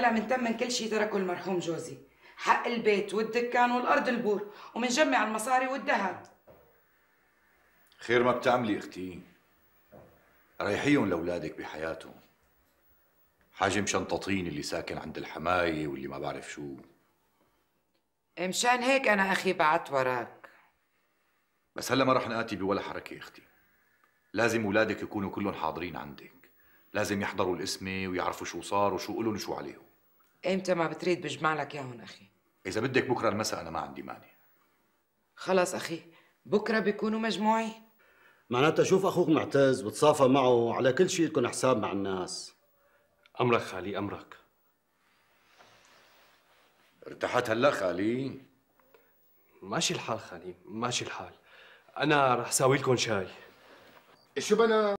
هلا من كل شيء تركه المرحوم جوزي حق البيت والدكان والارض البور ومنجمع المصاري والذهب خير ما بتعملي اختي ريحيهم لاولادك بحياتهم حاجه شنطتين اللي ساكن عند الحمايه واللي ما بعرف شو مشان هيك انا اخي بعت وراك بس هلا ما رح ناتي بولا حركه اختي لازم اولادك يكونوا كلهم حاضرين عندك لازم يحضروا القسمه ويعرفوا شو صار وشو قلن وشو عليهم امتى ما بتريد بجمع لك اياهم اخي اذا بدك بكره المساء انا ما عندي مانع خلص اخي بكره بيكونوا مجموعي معناتها شوف اخوك معتز وتصافى معه على كل شيء يكون حساب مع الناس امرك خالي امرك ارتحت هلا خالي ماشي الحال خالي ماشي الحال انا رح ساوي لكم شاي شو بنا